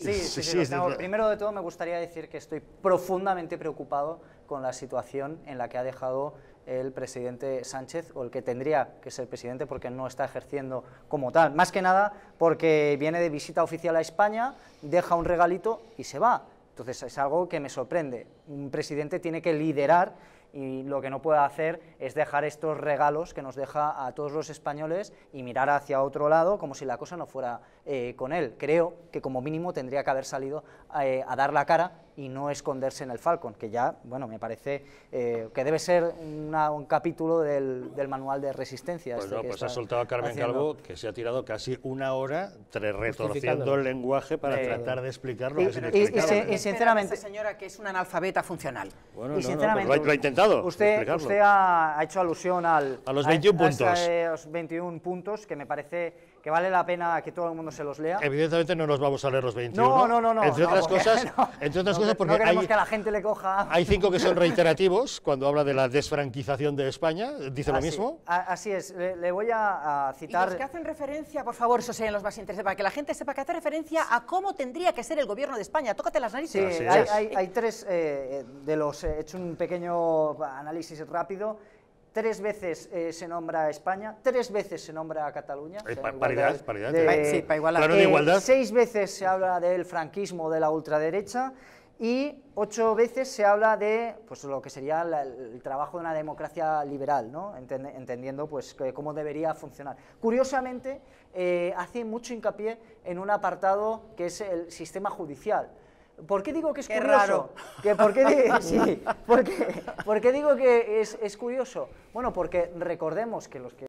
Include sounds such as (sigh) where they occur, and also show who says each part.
Speaker 1: Sí, sí, sí,
Speaker 2: primero de todo me gustaría decir que estoy profundamente preocupado con la situación en la que ha dejado el presidente Sánchez, o el que tendría que ser presidente porque no está ejerciendo como tal. Más que nada porque viene de visita oficial a España, deja un regalito y se va. Entonces es algo que me sorprende. Un presidente tiene que liderar y lo que no puede hacer es dejar estos regalos que nos deja a todos los españoles y mirar hacia otro lado como si la cosa no fuera eh, con él. Creo que como mínimo tendría que haber salido eh, a dar la cara y no esconderse en el Falcon, que ya, bueno, me parece eh, que debe ser un capítulo del, del, manual de resistencia. Pues este pues ha soltado a Carmen Calvo,
Speaker 1: que se ha tirado casi una hora retorciendo el lenguaje para eh, tratar de explicarlo. Y, que y, y, sinceramente...
Speaker 2: señora que es una analfabeta funcional.
Speaker 1: Bueno, sinceramente, pues lo, ha, intentado Usted, usted
Speaker 2: ha, hecho alusión al... A los 21 puntos. A los 21 puntos, que me parece que vale la pena que todo el mundo se los lea.
Speaker 1: Evidentemente no nos vamos a leer los 21. No, no, no. no entre otras cosas, (laughs) entre otras no queremos hay,
Speaker 2: que la gente le coja. Hay cinco que son
Speaker 1: reiterativos cuando habla de la desfranquización de España, dice lo mismo.
Speaker 2: así es, le, voy a, citar. Y los que hacen referencia, por favor, eso sean los más interesantes, para que la gente sepa que hace referencia a cómo tendría que ser el gobierno de España. Tócate las narices. hay, tres eh, de los. Eh, he hecho un pequeño análisis rápido tres veces eh, se nombra a España, tres veces se nombra a Cataluña. paridad, paridad. sí, para igualdad. seis veces se habla del franquismo, de la ultraderecha, y ocho veces se habla de pues, lo que sería el trabajo de una democracia liberal, ¿no? entendiendo pues, cómo debería funcionar. Curiosamente, eh, hace mucho hincapié en un apartado que es el sistema judicial. ¿Por qué digo que es curioso? por, qué (laughs) ¿Por qué digo que es curioso? Bueno, porque recordemos que los que